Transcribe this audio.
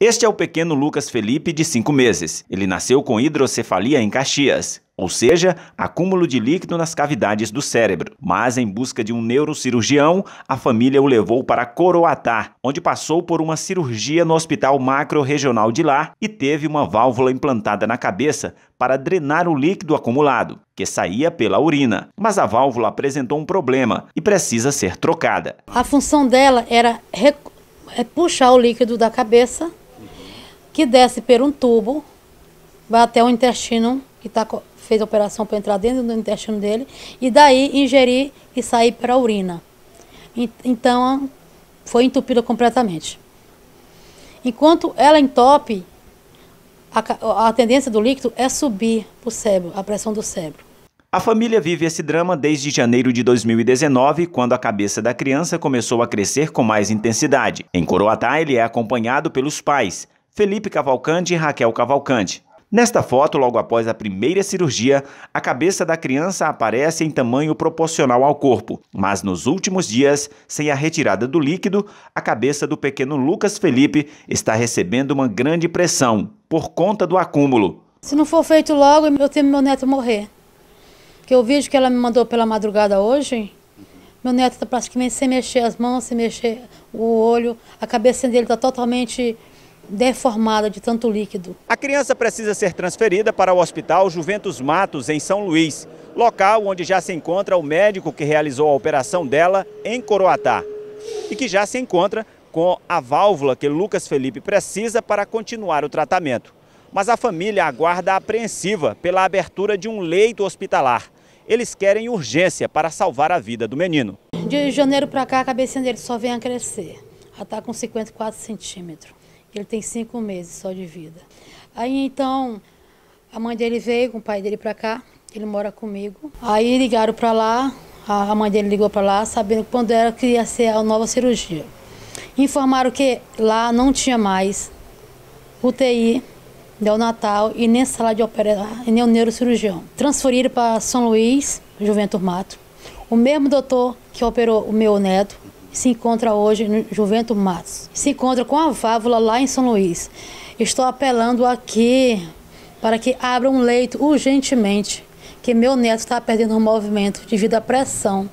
Este é o pequeno Lucas Felipe, de 5 meses. Ele nasceu com hidrocefalia em Caxias, ou seja, acúmulo de líquido nas cavidades do cérebro. Mas, em busca de um neurocirurgião, a família o levou para Coroatá, onde passou por uma cirurgia no Hospital Macro-Regional de lá e teve uma válvula implantada na cabeça para drenar o líquido acumulado, que saía pela urina. Mas a válvula apresentou um problema e precisa ser trocada. A função dela era é puxar o líquido da cabeça que desce por um tubo, vai até o intestino, que tá, fez a operação para entrar dentro do intestino dele, e daí ingerir e sair para a urina. Então, foi entupida completamente. Enquanto ela entope, a, a tendência do líquido é subir para o cérebro, a pressão do cérebro. A família vive esse drama desde janeiro de 2019, quando a cabeça da criança começou a crescer com mais intensidade. Em Coroatá, ele é acompanhado pelos pais. Felipe Cavalcante e Raquel Cavalcante. Nesta foto, logo após a primeira cirurgia, a cabeça da criança aparece em tamanho proporcional ao corpo, mas nos últimos dias, sem a retirada do líquido, a cabeça do pequeno Lucas Felipe está recebendo uma grande pressão por conta do acúmulo. Se não for feito logo, eu tenho meu neto morrer. Que o vídeo que ela me mandou pela madrugada hoje, meu neto está praticamente sem mexer as mãos, sem mexer o olho, a cabeça dele está totalmente deformada de tanto líquido. A criança precisa ser transferida para o Hospital Juventus Matos, em São Luís, local onde já se encontra o médico que realizou a operação dela em Coroatá e que já se encontra com a válvula que Lucas Felipe precisa para continuar o tratamento. Mas a família aguarda apreensiva pela abertura de um leito hospitalar. Eles querem urgência para salvar a vida do menino. De janeiro para cá, a cabecinha dele só vem a crescer. Já está com 54 centímetros. Ele tem cinco meses só de vida. Aí então, a mãe dele veio com o pai dele para cá, ele mora comigo. Aí ligaram para lá, a mãe dele ligou para lá, sabendo quando era que ia ser a nova cirurgia. Informaram que lá não tinha mais UTI, neonatal e nem sala de operar e nem o neurocirurgião. Transferiram para São Luís, Juventus Mato. O mesmo doutor que operou o meu neto, se encontra hoje no Juventus Matos. Se encontra com a válvula lá em São Luís. Estou apelando aqui para que abra um leito urgentemente, que meu neto está perdendo o movimento devido à pressão.